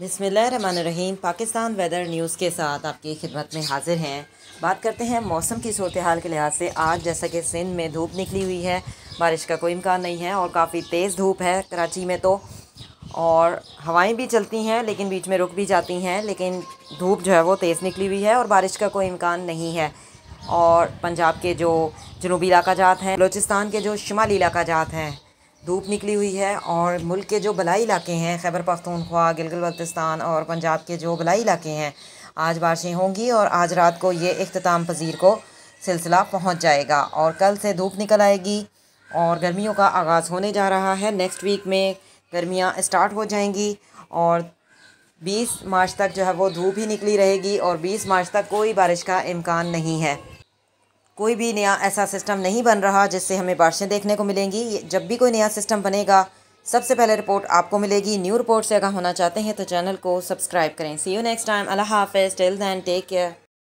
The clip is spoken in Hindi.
बिसमीम पाकिस्तान वेदर न्यूज़ के साथ आपकी खिदमत में हाजिर हैं बात करते हैं मौसम की सूरत हाल के लिहाज से आज जैसा कि सिंध में धूप निकली हुई है बारिश का कोई इम्कान नहीं है और काफ़ी तेज़ धूप है कराची में तो और हवाएं भी चलती हैं लेकिन बीच में रुक भी जाती हैं लेकिन धूप जो है वो तेज़ निकली हुई है और बारिश का कोई इम्कान नहीं है और पंजाब के जो जनूबी इलाका जात हैं बलोचिस्तान के जो शुमाली इलाका जात हैं धूप निकली हुई है और मुल्क के जो बलाई इलाके हैं खैबर पख्तूनख्वा गिलगल बल्तिस्तान और पंजाब के जो बलाई इलाके हैं आज बारिशें होंगी और आज रात को ये अख्ताम पजीर को सिलसिला पहुँच जाएगा और कल से धूप निकल आएगी और गर्मियों का आगाज़ होने जा रहा है नेक्स्ट वीक में गर्मियाँ इस्टार्ट हो जाएंगी और 20 मार्च तक जो है वो धूप ही निकली रहेगी और 20 मार्च तक कोई बारिश का इम्कान नहीं है कोई भी नया ऐसा सिस्टम नहीं बन रहा जिससे हमें बारिशें देखने को मिलेंगी जब भी कोई नया सिस्टम बनेगा सबसे पहले रिपोर्ट आपको मिलेगी न्यू रिपोर्ट से अगर होना चाहते हैं तो चैनल को सब्सक्राइब करें सी यू नेक्स्ट टाइम अल्लाह हाफिज़ टिल दैन टेक केयर